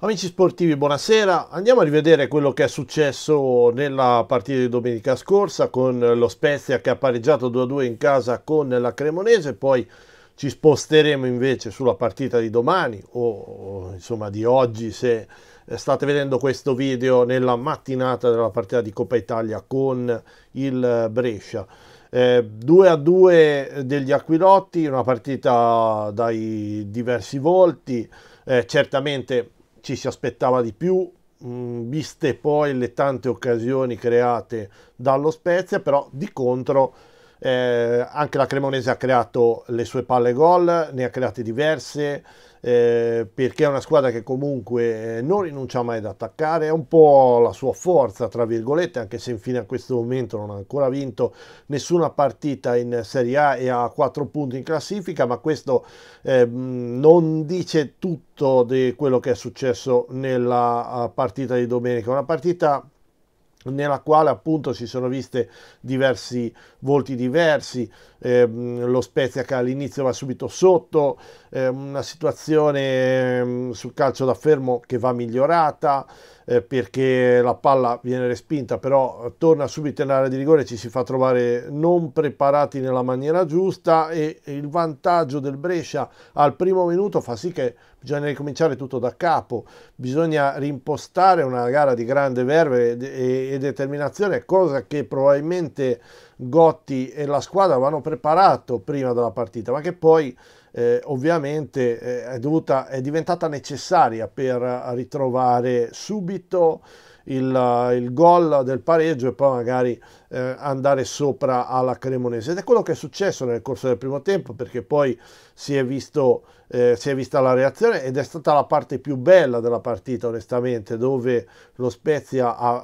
Amici sportivi, buonasera. Andiamo a rivedere quello che è successo nella partita di domenica scorsa con lo Spezia che ha pareggiato 2-2 in casa con la Cremonese, poi ci sposteremo invece sulla partita di domani o insomma di oggi se state vedendo questo video nella mattinata della partita di Coppa Italia con il Brescia. 2 eh, a 2 degli Aquilotti, una partita dai diversi volti, eh, certamente ci si aspettava di più, mh, mm, viste poi le tante occasioni create dallo Spezia, però di contro eh, anche la Cremonese ha creato le sue palle gol, ne ha create diverse, eh, perché è una squadra che comunque eh, non rinuncia mai ad attaccare, è un po' la sua forza, tra virgolette, anche se fino a questo momento non ha ancora vinto nessuna partita in Serie A e ha 4 punti in classifica, ma questo eh, non dice tutto di quello che è successo nella eh, partita di domenica, una partita nella quale appunto si sono viste diversi volti diversi, ehm, lo Spezia che all'inizio va subito sotto, ehm, una situazione ehm, sul calcio da fermo che va migliorata eh, perché la palla viene respinta, però torna subito in area di rigore, ci si fa trovare non preparati nella maniera giusta e il vantaggio del Brescia al primo minuto fa sì che bisogna ricominciare tutto da capo, bisogna rimpostare una gara di grande verve e, e determinazione, cosa che probabilmente Gotti e la squadra avevano preparato prima della partita, ma che poi eh, ovviamente eh, è, dovuta, è diventata necessaria per ritrovare subito il, il gol del pareggio e poi magari eh, andare sopra alla Cremonese. Ed è quello che è successo nel corso del primo tempo perché poi si è, visto, eh, si è vista la reazione ed è stata la parte più bella della partita onestamente dove lo Spezia ha,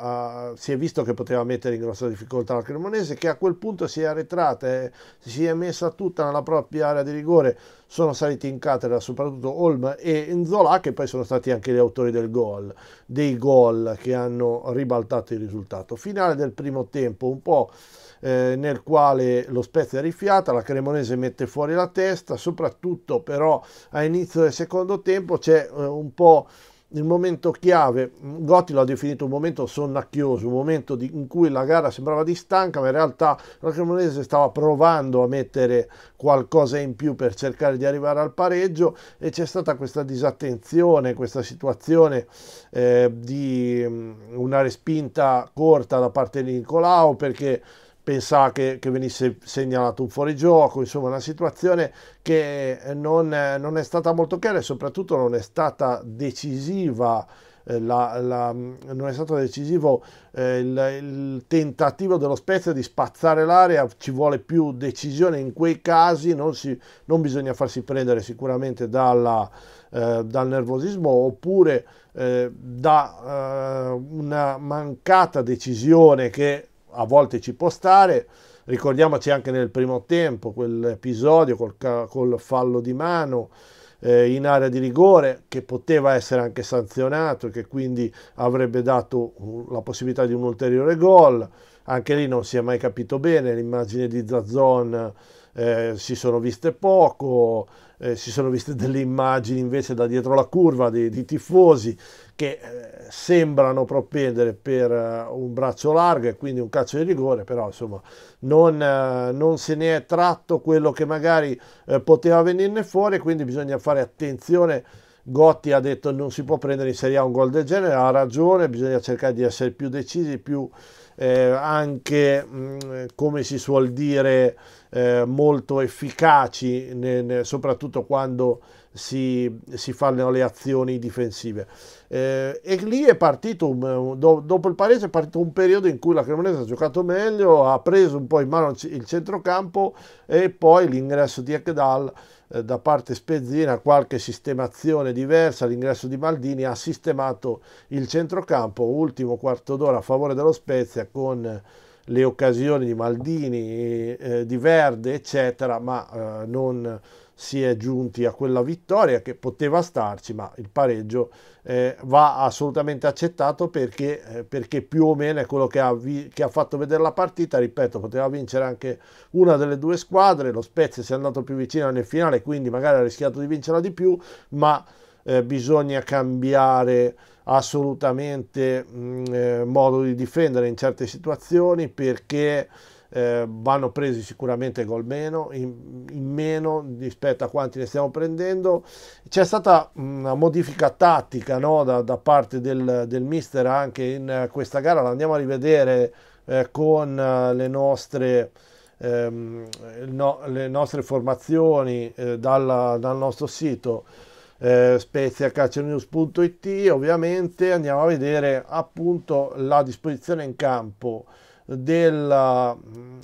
ha, si è visto che poteva mettere in grossa difficoltà la Cremonese che a quel punto si è arretrata, eh, si è messa tutta nella propria area di rigore sono saliti in catena soprattutto Holm e Nzola che poi sono stati anche gli autori del gol, dei gol che hanno ribaltato il risultato. Finale del primo tempo, un po' eh, nel quale lo Spezia rifiata, la Cremonese mette fuori la testa, soprattutto però a inizio del secondo tempo c'è eh, un po' il momento chiave, Gotti lo ha definito un momento sonnacchioso, un momento di, in cui la gara sembrava di stanca, ma in realtà la Cremonese stava provando a mettere qualcosa in più per cercare di arrivare al pareggio e c'è stata questa disattenzione, questa situazione eh, di mm, una respinta corta da parte di Nicolao perché pensava che, che, venisse segnalato un fuorigioco, insomma una situazione che non, non, è stata molto chiara e soprattutto non è stata decisiva. Eh, la, la, non è stato decisivo eh, il, il, tentativo dello Spezia di spazzare l'area, ci vuole più decisione in quei casi, non, si, non bisogna farsi prendere sicuramente dalla, eh, dal nervosismo oppure eh, da eh, una mancata decisione che a volte ci può stare. Ricordiamoci anche nel primo tempo quell'episodio col, col fallo di mano eh, in area di rigore che poteva essere anche sanzionato e che quindi avrebbe dato la possibilità di un ulteriore gol. Anche lì non si è mai capito bene, l'immagine di Zazon eh, si sono viste poco, eh, si sono viste delle immagini invece da dietro la curva di, dei tifosi che eh, sembrano propendere per eh, un braccio largo e quindi un calcio di rigore, però insomma non, eh, non se ne è tratto quello che magari eh, poteva venirne fuori, quindi bisogna fare attenzione. Gotti ha detto non si può prendere in Serie A un gol del genere, ha ragione, bisogna cercare di essere più decisi, più eh, anche mh, mm, come si suol dire eh, molto efficaci, ne, ne, soprattutto quando si, si, fanno le azioni difensive. Eh, e lì è partito, un, do, dopo il pareggio, è partito un periodo in cui la Cremonese ha giocato meglio, ha preso un po' in mano il centrocampo e poi l'ingresso di Ekdal eh, da parte Spezzina, qualche sistemazione diversa, l'ingresso di Maldini ha sistemato il centrocampo, ultimo quarto d'ora a favore dello Spezia con le occasioni di Maldini, eh, di Verde, eccetera, ma eh, non si è giunti a quella vittoria che poteva starci, ma il pareggio eh, va assolutamente accettato perché, eh, perché, più o meno è quello che ha, vi, che ha, fatto vedere la partita. Ripeto, poteva vincere anche una delle due squadre, lo Spezia si è andato più vicino nel finale, quindi magari ha rischiato di vincerla di più, ma eh, bisogna cambiare assolutamente mh, mm, eh, modo di difendere in certe situazioni perché eh, vanno presi sicuramente gol meno, in, in, meno rispetto a quanti ne stiamo prendendo. C'è stata una modifica tattica no, da, da, parte del, del, mister anche in questa gara, la andiamo a rivedere eh, con eh, le nostre, ehm, no, le nostre formazioni eh, dalla, dal nostro sito eh, ovviamente andiamo a vedere appunto la disposizione in campo della, mm,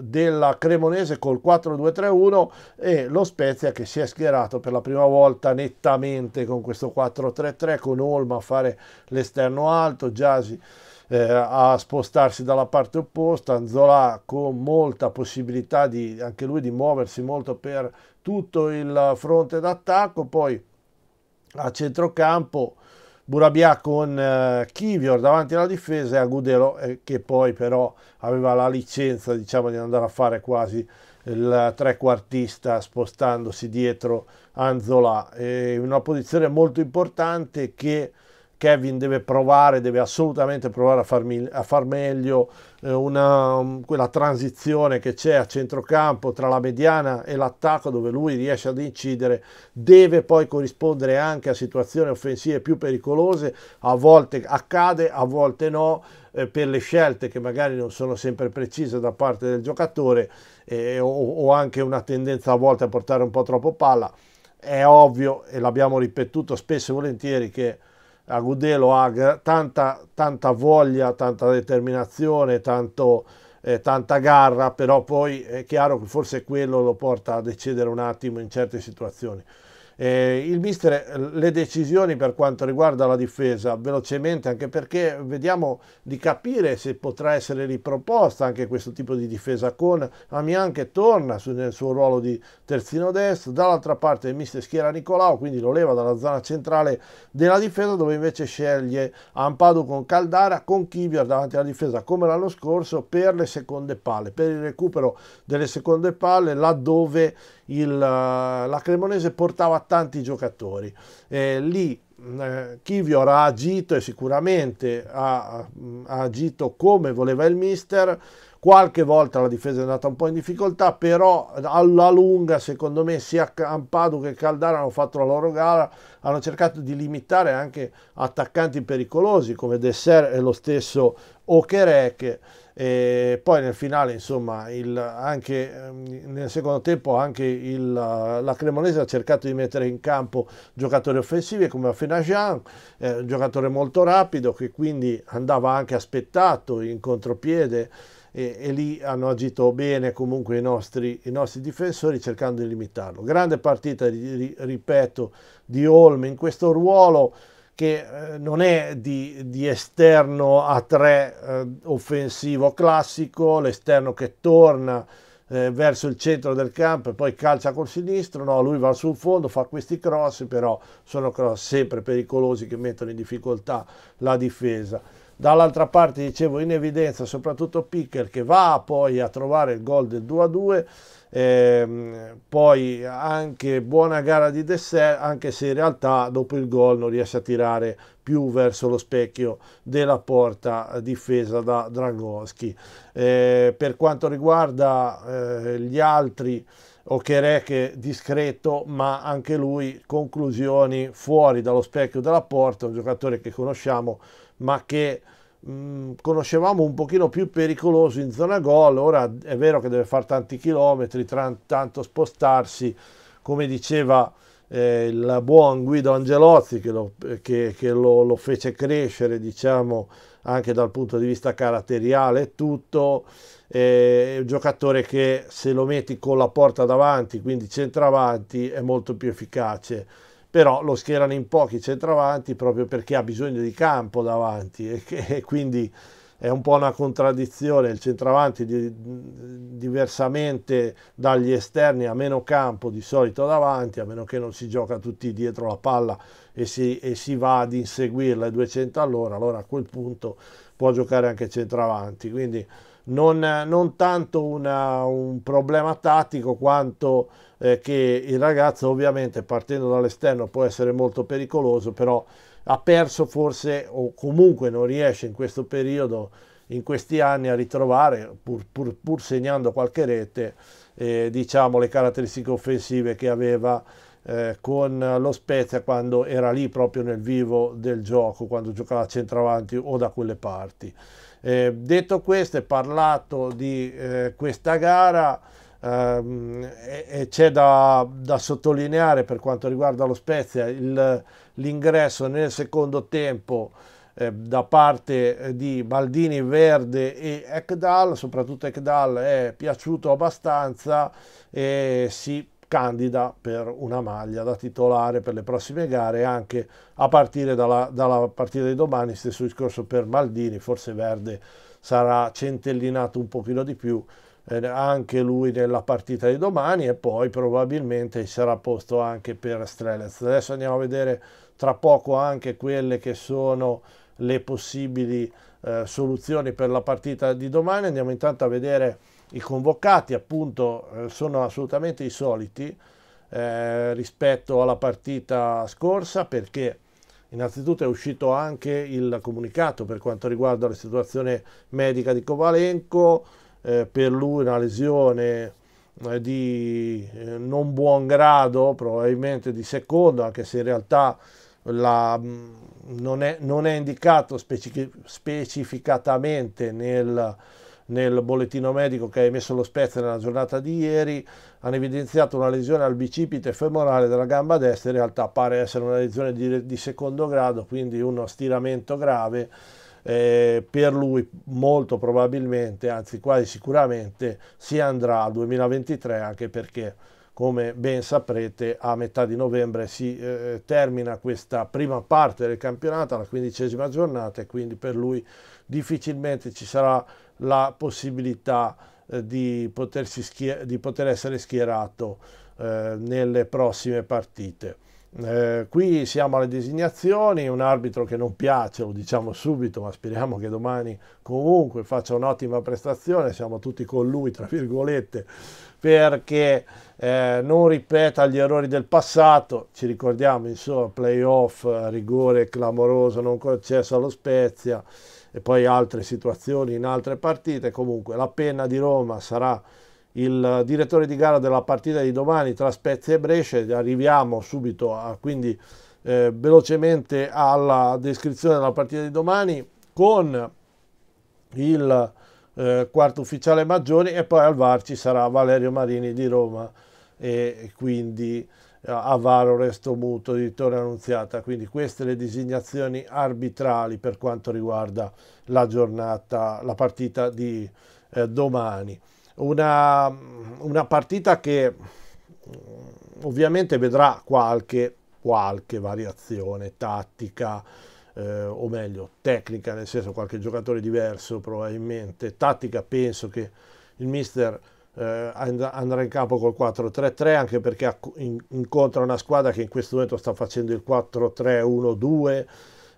della Cremonese col 4-2-3-1 e lo Spezia che si è schierato per la prima volta nettamente con questo 4-3-3 con Olma a fare l'esterno alto, Giasi eh, a spostarsi dalla parte opposta, Anzola con molta possibilità di, anche lui di muoversi molto per tutto il fronte d'attacco, poi a centrocampo Burabia con eh, Kivior davanti alla difesa e Agudelo eh, che poi però aveva la licenza diciamo, di andare a fare quasi il trequartista spostandosi dietro Anzola. È una posizione molto importante che Kevin deve provare, deve assolutamente provare a far, a far meglio eh, una, mm, quella transizione che c'è a centrocampo tra la mediana e l'attacco dove lui riesce ad incidere, deve poi corrispondere anche a situazioni offensive più pericolose, a volte accade, a volte no, eh, per le scelte che magari non sono sempre precise da parte del giocatore eh, o, o anche una tendenza a volte a portare un po' troppo palla. È ovvio e l'abbiamo ripetuto spesso e volentieri che Agudelo ha tanta, tanta voglia, tanta determinazione, tanto, eh, tanta garra, però poi è chiaro che forse quello lo porta a decedere un attimo in certe situazioni. Eh, il mister, eh, le decisioni per quanto riguarda la difesa, velocemente, anche perché vediamo di capire se potrà essere riproposta anche questo tipo di difesa con Amian che torna su, nel suo ruolo di terzino destro, dall'altra parte il mister schiera Nicolao, quindi lo leva dalla zona centrale della difesa dove invece sceglie Ampadu con Caldara, con Kivior davanti alla difesa come l'anno scorso per le seconde palle, per il recupero delle seconde palle laddove il, eh, la Cremonese portava tanti giocatori. Eh, lì mm, eh, Chivior ha agito e sicuramente ha, mm, ha agito come voleva il mister. Qualche volta la difesa è andata un po' in difficoltà, però alla lunga, secondo me, sia Campadu che Caldara hanno fatto la loro gara, hanno cercato di limitare anche attaccanti pericolosi come Dessert e lo stesso Okereke. E poi nel finale, insomma, il, anche ehm, nel secondo tempo anche il, eh, la Cremonese ha cercato di mettere in campo giocatori offensivi come Afenajan, eh, un giocatore molto rapido che quindi andava anche aspettato in contropiede e, e lì hanno agito bene comunque i nostri, i nostri, difensori cercando di limitarlo. Grande partita, ripeto, di Olme in questo ruolo che eh, non è di, di, esterno a tre eh, offensivo classico, l'esterno che torna eh, verso il centro del campo e poi calcia col sinistro, no, lui va sul fondo, fa questi cross, però sono cross sempre pericolosi che mettono in difficoltà la difesa. Dall'altra parte, dicevo, in evidenza soprattutto Picker che va poi a trovare il gol del 2-2. Eh, poi anche buona gara di Dessert, anche se in realtà dopo il gol non riesce a tirare più verso lo specchio della porta eh, difesa da Drangoschi. Eh, per quanto riguarda eh, gli altri, Okereke discreto, ma anche lui conclusioni fuori dallo specchio della porta, un giocatore che conosciamo ma che mh, mm, conoscevamo un pochino più pericoloso in zona gol, ora è vero che deve fare tanti chilometri, tanto spostarsi, come diceva eh, il buon Guido Angelozzi che, lo, che, che lo, lo, fece crescere diciamo anche dal punto di vista caratteriale e tutto è un giocatore che se lo metti con la porta davanti quindi centravanti è molto più efficace però lo schierano in pochi centravanti proprio perché ha bisogno di campo davanti e, che, e quindi è un po' una contraddizione, il centravanti di, diversamente dagli esterni ha meno campo di solito davanti, a meno che non si gioca tutti dietro la palla e si, e si va ad inseguirla ai 200 all'ora, allora a quel punto può giocare anche centravanti, quindi non, non tanto una, un problema tattico quanto eh, che il ragazzo ovviamente partendo dall'esterno può essere molto pericoloso, però ha perso forse o comunque non riesce in questo periodo, in questi anni a ritrovare, pur, pur, pur segnando qualche rete, eh, diciamo le caratteristiche offensive che aveva eh, con lo Spezia quando era lì proprio nel vivo del gioco, quando giocava a centravanti o da quelle parti. Eh, detto questo, è parlato di eh, questa gara ehm, e, e c'è da, da, sottolineare per quanto riguarda lo Spezia il, l'ingresso nel secondo tempo eh, da parte eh, di Baldini, Verde e Ekdal, soprattutto Ekdal è piaciuto abbastanza e si candida per una maglia da titolare per le prossime gare anche a partire dalla, dalla partita di domani stesso discorso per Maldini forse Verde sarà centellinato un pochino di più eh, anche lui nella partita di domani e poi probabilmente sarà posto anche per Strelez adesso andiamo a vedere tra poco anche quelle che sono le possibili eh, soluzioni per la partita di domani andiamo intanto a vedere i convocati appunto eh, sono assolutamente i soliti eh, rispetto alla partita scorsa perché innanzitutto è uscito anche il comunicato per quanto riguarda la situazione medica di Kovalenko, eh, per lui una lesione eh, di eh, non buon grado, probabilmente di secondo, anche se in realtà la, mm, non, è, non, è, indicato specific specificatamente nel nel bollettino medico che ha emesso lo Spezia nella giornata di ieri, hanno evidenziato una lesione al bicipite femorale della gamba destra, in realtà pare essere una lesione di, di secondo grado, quindi uno stiramento grave. Eh, per lui molto probabilmente, anzi quasi sicuramente, si andrà al 2023 anche perché come ben saprete a metà di novembre si eh, termina questa prima parte del campionato, la quindicesima giornata e quindi per lui difficilmente ci sarà la possibilità eh, di, di, poter essere schierato eh, nelle prossime partite. Eh, qui siamo alle designazioni, un arbitro che non piace, lo diciamo subito, ma speriamo che domani comunque faccia un'ottima prestazione, siamo tutti con lui, tra virgolette, perché eh, non ripeta gli errori del passato, ci ricordiamo insomma playoff, rigore clamoroso non concesso allo Spezia, e poi altre situazioni in altre partite. Comunque la penna di Roma sarà il direttore di gara della partita di domani tra Spezia e Brescia. Arriviamo subito a, quindi eh, velocemente alla descrizione della partita di domani con il eh, quarto ufficiale Maggiori e poi al VAR ci sarà Valerio Marini di Roma e quindi eh, Avaro Resto Muto, Editore Annunziata, quindi queste le designazioni arbitrali per quanto riguarda la giornata, la partita di eh, domani. Una, una, partita che mm, ovviamente vedrà qualche, qualche variazione tattica, eh, o meglio tecnica, nel senso qualche giocatore diverso probabilmente. Tattica penso che il mister eh, andrà in campo col 4-3-3 anche perché incontra una squadra che in questo momento sta facendo il 4-3-1-2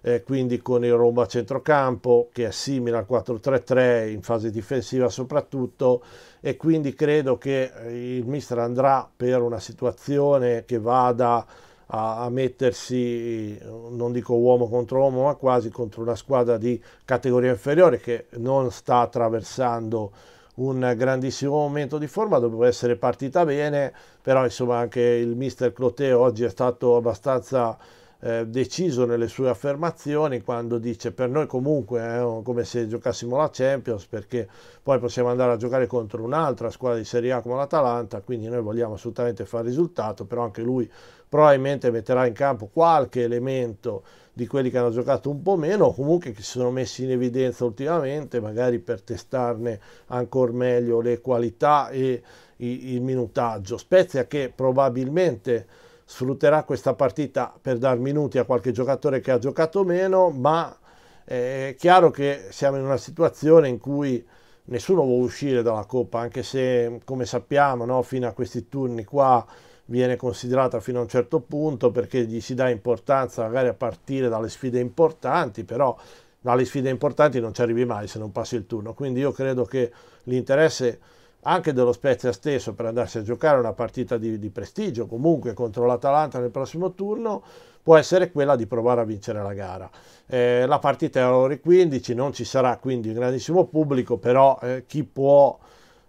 eh, quindi con il Roma a centrocampo che è simile al 4-3-3 in fase difensiva soprattutto e quindi credo che eh, il mister andrà per una situazione che vada a, a mettersi non dico uomo contro uomo ma quasi contro una squadra di categoria inferiore che non sta attraversando un grandissimo momento di forma, dovevo essere partita bene, però insomma anche il mister Cloté oggi è stato abbastanza eh, deciso nelle sue affermazioni quando dice per noi comunque eh, è eh, come se giocassimo la Champions perché poi possiamo andare a giocare contro un'altra squadra di Serie A come l'Atalanta, quindi noi vogliamo assolutamente fare risultato, però anche lui probabilmente metterà in campo qualche elemento di quelli che hanno giocato un po' meno o comunque che si sono messi in evidenza ultimamente, magari per testarne ancora meglio le qualità e il minutaggio. Spezia che probabilmente sfrutterà questa partita per dar minuti a qualche giocatore che ha giocato meno, ma eh, è chiaro che siamo in una situazione in cui nessuno vuole uscire dalla Coppa, anche se come sappiamo no, fino a questi turni qua viene considerata fino a un certo punto perché gli si dà importanza magari a partire dalle sfide importanti, però dalle sfide importanti non ci arrivi mai se non passi il turno. Quindi io credo che l'interesse anche dello Spezia stesso per andarsi a giocare una partita di, di prestigio comunque contro l'Atalanta nel prossimo turno può essere quella di provare a vincere la gara. Eh, la partita è alle ore 15, non ci sarà quindi un grandissimo pubblico, però eh, chi può...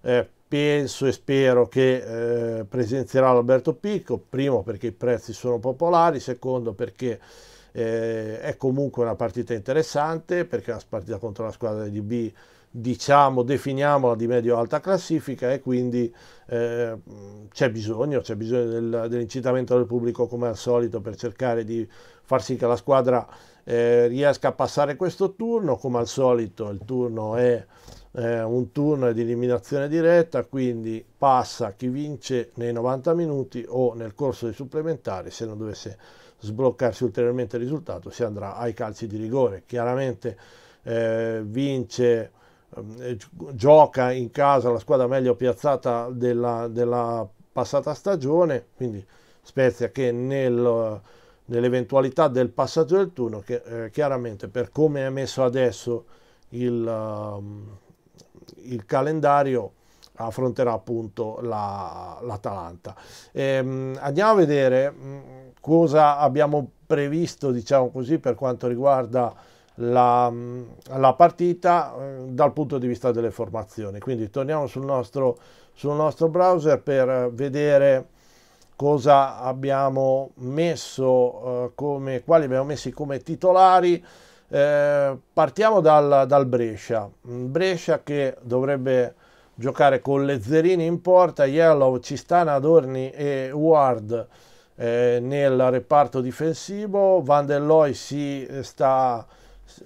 Eh, penso e spero che eh, presenzierà l'Alberto Picco, primo perché i prezzi sono popolari, secondo perché eh, è comunque una partita interessante, perché la partita contro la squadra di B, diciamo, definiamola di medio-alta classifica e quindi eh, c'è bisogno, c'è bisogno del, dell'incitamento del pubblico come al solito per cercare di far sì che la squadra eh, riesca a passare questo turno, come al solito il turno è eh, un turno di eliminazione diretta, quindi passa chi vince nei 90 minuti o nel corso dei supplementari, se non dovesse sbloccarsi ulteriormente il risultato, si andrà ai calci di rigore. Chiaramente eh, vince eh, gioca in casa la squadra meglio piazzata della, della passata stagione, quindi Spezia che nel, nell'eventualità del passaggio del turno, che eh, chiaramente per come è messo adesso il, ehm, il calendario affronterà appunto l'Atalanta. ehm, andiamo a vedere mm, cosa abbiamo previsto, diciamo così, per quanto riguarda la, mm, la partita mm, dal punto di vista delle formazioni. Quindi torniamo sul nostro, sul nostro browser per vedere cosa abbiamo messo, eh, come, quali abbiamo messo come titolari. Eh, partiamo dal, dal, Brescia. Brescia che dovrebbe giocare con Lezzerini in porta, Yellow, Cistana, Adorni e Ward eh, nel reparto difensivo. Van der Looy si sta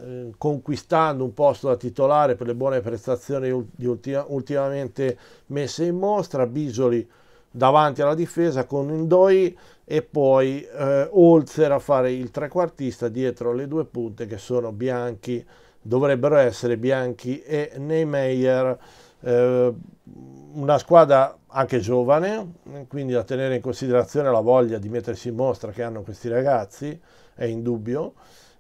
eh, conquistando un posto da titolare per le buone prestazioni ultima, ultimamente messe in mostra. Bisoli davanti alla difesa con Indoi e poi eh, Olzer a fare il trequartista dietro le due punte che sono Bianchi, dovrebbero essere Bianchi e Neymeyer, eh, una squadra anche giovane, quindi da tenere in considerazione la voglia di mettersi in mostra che hanno questi ragazzi, è indubbio,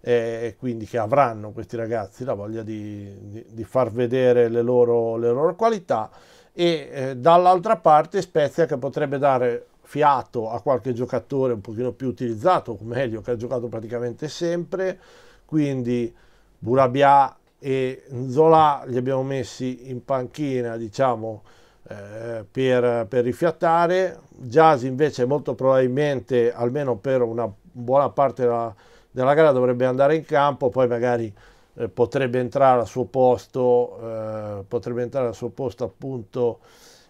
e quindi che avranno questi ragazzi la voglia di, di, di far vedere le loro, le loro qualità e eh, dall'altra parte Spezia che potrebbe dare fiato a qualche giocatore un pochino più utilizzato, come Elio che ha giocato praticamente sempre, quindi Burabia e Zola li abbiamo messi in panchina, diciamo, eh, per, per, rifiatare. Giasi invece molto probabilmente, almeno per una buona parte della, della gara, dovrebbe andare in campo, poi magari eh, potrebbe entrare al suo posto, eh, potrebbe entrare al suo posto appunto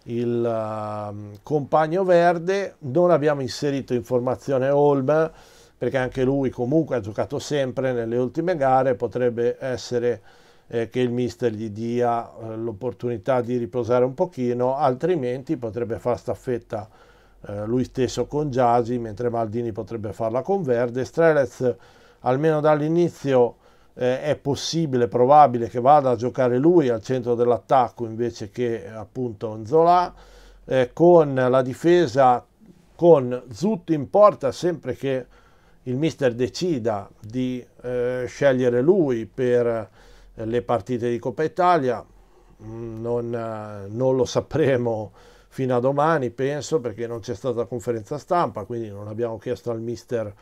il ehm, compagno verde, non abbiamo inserito in formazione Holm perché anche lui comunque ha giocato sempre nelle ultime gare, potrebbe essere eh, che il mister gli dia eh, l'opportunità di riposare un pochino, altrimenti potrebbe far staffetta eh, lui stesso con Giasi, mentre Maldini potrebbe farla con Verde. Strelez almeno dall'inizio eh, è possibile, probabile che vada a giocare lui al centro dell'attacco invece che appunto Anzola, eh, con la difesa con Zutto in porta sempre che il mister decida di eh, scegliere lui per eh, le partite di Coppa Italia, mm, non, eh, non lo sapremo fino a domani penso perché non c'è stata conferenza stampa, quindi non abbiamo chiesto al mister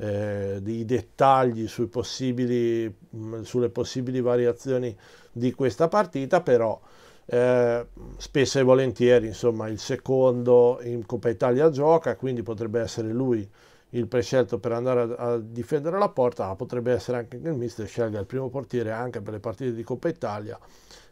eh, dettagli sui possibili, mm, sulle possibili variazioni di questa partita, però eh, spesso e volentieri insomma, il secondo in Coppa Italia gioca, quindi potrebbe essere lui il prescelto per andare a, a difendere la porta, ma potrebbe essere anche che il mister scelga il primo portiere anche per le partite di Coppa Italia,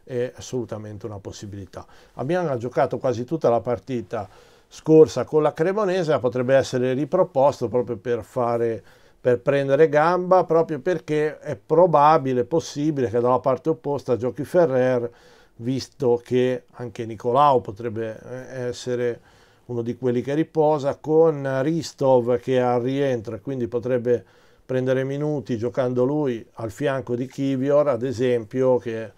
è assolutamente una possibilità. Abbiamo giocato quasi tutta la partita scorsa con la Cremonese potrebbe essere riproposto proprio per, fare, per prendere gamba, proprio perché è probabile, possibile che dalla parte opposta giochi Ferrer, visto che anche Nicolao potrebbe eh, essere uno di quelli che riposa, con Ristov che è al rientro e quindi potrebbe prendere minuti giocando lui al fianco di Kivior, ad esempio, che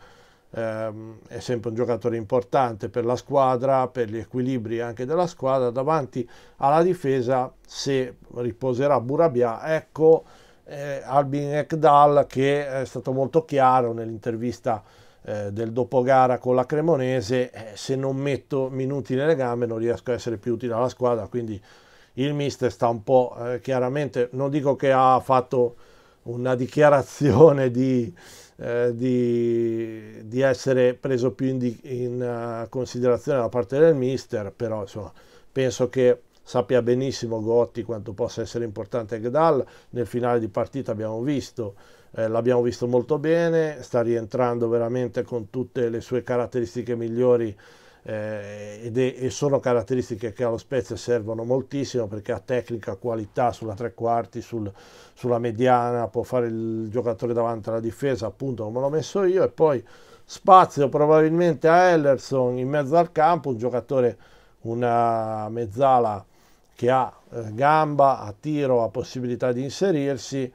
Ehm, è sempre un giocatore importante per la squadra, per gli equilibri anche della squadra, davanti alla difesa se riposerà Burabia, ecco eh, Albin Ekdal che è stato molto chiaro nell'intervista eh, del dopogara con la Cremonese, eh, se non metto minuti nelle gambe non riesco a essere più utile alla squadra, quindi il mister sta un po' eh, chiaramente, non dico che ha fatto una dichiarazione di eh, di, di, essere preso più in, di, in uh, considerazione da parte del mister, però insomma, penso che sappia benissimo Gotti quanto possa essere importante Gdal, nel finale di partita abbiamo visto, eh, l'abbiamo visto molto bene, sta rientrando veramente con tutte le sue caratteristiche migliori eh, ed è, e sono caratteristiche che allo Spezia servono moltissimo perché ha tecnica, qualità sulla tre quarti, sul, sulla mediana, può fare il giocatore davanti alla difesa, appunto come l'ho messo io, e poi spazio probabilmente a Ellerson in mezzo al campo, un giocatore, una mezzala che ha eh, gamba, ha tiro, ha possibilità di inserirsi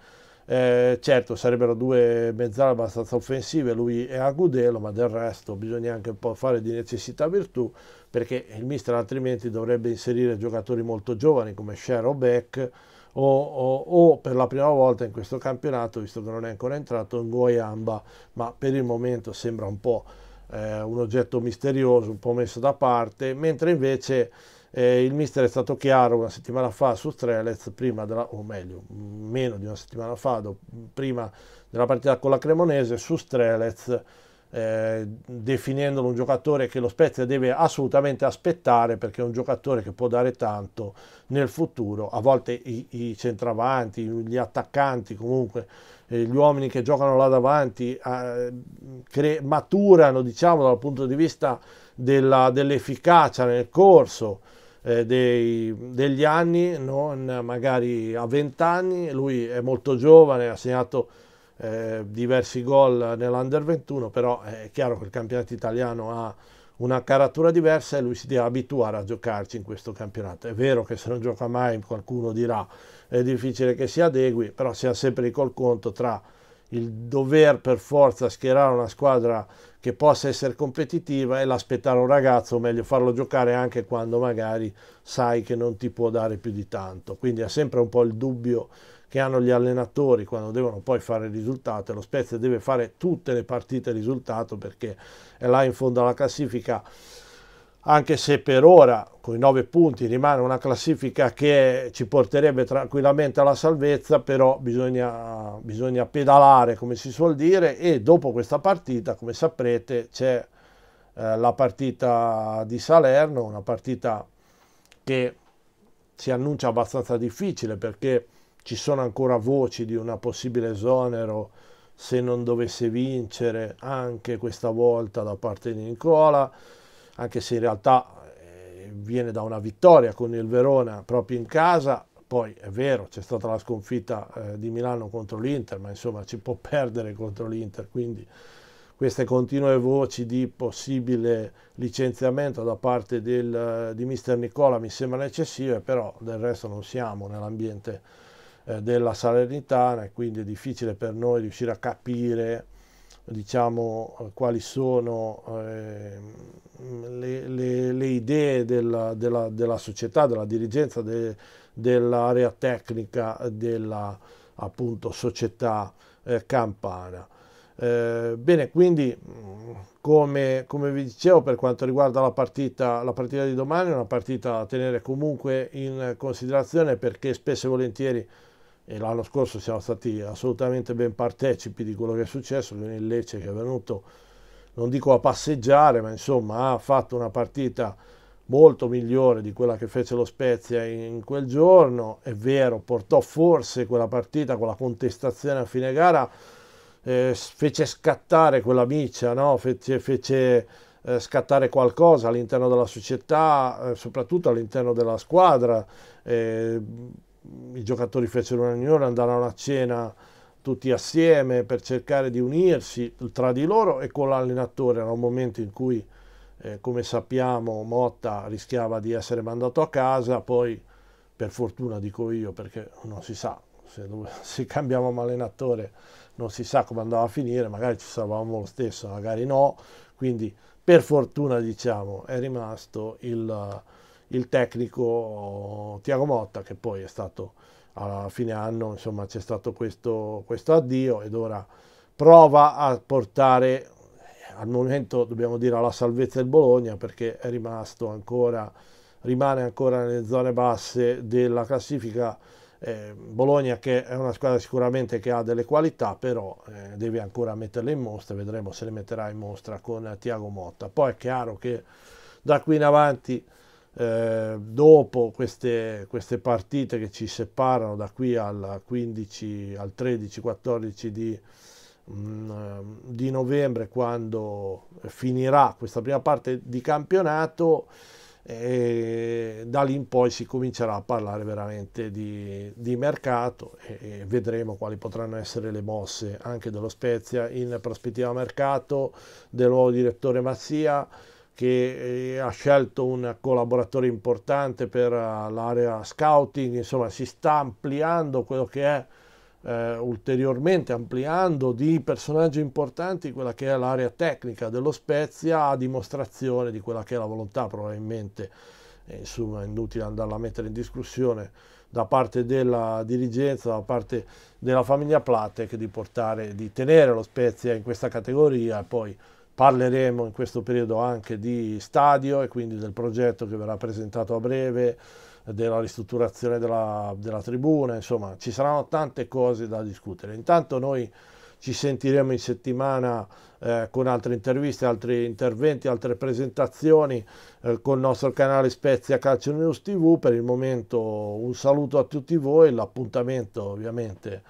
eh, certo, sarebbero due mezzali abbastanza offensive, lui e Agudelo, ma del resto bisogna anche un po' fare di necessità virtù, perché il mister altrimenti dovrebbe inserire giocatori molto giovani come Shero Beck o, o, o, per la prima volta in questo campionato, visto che non è ancora entrato, in Goiamba, ma per il momento sembra un po' eh, un oggetto misterioso, un po' messo da parte, mentre invece eh, il mister è stato chiaro una settimana fa su Strelez, della, o meglio, meno di una settimana fa, do, prima della partita con la Cremonese, su Strelez, eh, definendolo un giocatore che lo Spezia deve assolutamente aspettare perché è un giocatore che può dare tanto nel futuro. A volte i, i centravanti, gli attaccanti, comunque eh, gli uomini che giocano là davanti, eh, maturano diciamo, dal punto di vista dell'efficacia nel corso eh, dei, degli anni, non magari a 20 anni, lui è molto giovane, ha segnato eh, diversi gol nell'Under 21, però è chiaro che il campionato italiano ha una caratura diversa e lui si deve abituare a giocarci in questo campionato. È vero che se non gioca mai qualcuno dirà è difficile che si adegui, però si ha sempre il col conto tra il dover per forza schierare una squadra che possa essere competitiva e l'aspettare un ragazzo, o meglio farlo giocare anche quando magari sai che non ti può dare più di tanto. Quindi è sempre un po' il dubbio che hanno gli allenatori quando devono poi fare risultato e lo Spezia deve fare tutte le partite risultato perché è là in fondo alla classifica anche se per ora con i 9 punti rimane una classifica che ci porterebbe tranquillamente alla salvezza, però bisogna, bisogna pedalare come si suol dire e dopo questa partita, come saprete, c'è eh, la partita di Salerno, una partita che si annuncia abbastanza difficile perché ci sono ancora voci di una possibile esonero se non dovesse vincere anche questa volta da parte di Nicola anche se in realtà eh, viene da una vittoria con il Verona proprio in casa, poi è vero c'è stata la sconfitta eh, di Milano contro l'Inter, ma insomma ci può perdere contro l'Inter, quindi queste continue voci di possibile licenziamento da parte del, di mister Nicola mi sembrano eccessive, però del resto non siamo nell'ambiente eh, della Salernitana e quindi è difficile per noi riuscire a capire diciamo, eh, quali sono eh, le, le, le, idee della, della, della, società, della dirigenza, de, dell'area tecnica della appunto, società eh, campana. Eh, bene, quindi come, come, vi dicevo per quanto riguarda la partita, la partita di domani è una partita da tenere comunque in considerazione perché spesso e volentieri e l'anno scorso siamo stati assolutamente ben partecipi di quello che è successo con il Lecce che è venuto, non dico a passeggiare, ma insomma ha fatto una partita molto migliore di quella che fece lo Spezia in quel giorno, è vero, portò forse quella partita con la contestazione a fine gara, eh, fece scattare quella miccia, no? fece, fece eh, scattare qualcosa all'interno della società, eh, soprattutto all'interno della squadra eh, i giocatori fecero un'unione, andarono a cena tutti assieme per cercare di unirsi tra di loro e con l'allenatore. Era un momento in cui, eh, come sappiamo, Motta rischiava di essere mandato a casa, poi per fortuna dico io perché non si sa, se, se cambiavamo allenatore non si sa come andava a finire, magari ci salvavamo lo stesso, magari no, quindi per fortuna diciamo è rimasto il il tecnico Tiago Motta che poi è stato a fine anno, insomma c'è stato questo, questo addio ed ora prova a portare al momento dobbiamo dire alla salvezza il Bologna perché è rimasto ancora rimane ancora nelle zone basse della classifica eh, Bologna che è una squadra sicuramente che ha delle qualità però eh, deve ancora metterle in mostra vedremo se le metterà in mostra con Tiago Motta poi è chiaro che da qui in avanti eh, dopo queste, queste, partite che ci separano da qui al 15, al 13, 14 di, mh, mm, di novembre quando finirà questa prima parte di campionato e eh, da lì in poi si comincerà a parlare veramente di, di mercato e, e, vedremo quali potranno essere le mosse anche dello Spezia in prospettiva mercato, del nuovo direttore Mazzia che eh, ha scelto un collaboratore importante per eh, l'area scouting, insomma si sta ampliando quello che è eh, ulteriormente ampliando di personaggi importanti quella che è l'area tecnica dello Spezia a dimostrazione di quella che è la volontà probabilmente, eh, insomma è inutile andarla a mettere in discussione da parte della dirigenza, da parte della famiglia Platek di portare, di tenere lo Spezia in questa categoria e poi Parleremo in questo periodo anche di stadio e quindi del progetto che verrà presentato a breve, della ristrutturazione della, della tribuna, insomma ci saranno tante cose da discutere. Intanto noi ci sentiremo in settimana eh, con altre interviste, altri interventi, altre presentazioni eh, col nostro canale Spezia Calcio News TV. Per il momento un saluto a tutti voi, l'appuntamento ovviamente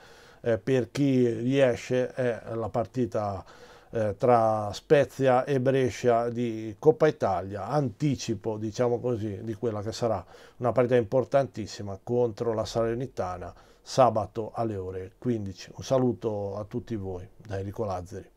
eh, per chi riesce è la partita eh, tra Spezia e Brescia di Coppa Italia, anticipo diciamo così di quella che sarà una partita importantissima contro la Salernitana sabato alle ore 15. Un saluto a tutti voi da Enrico Lazzari.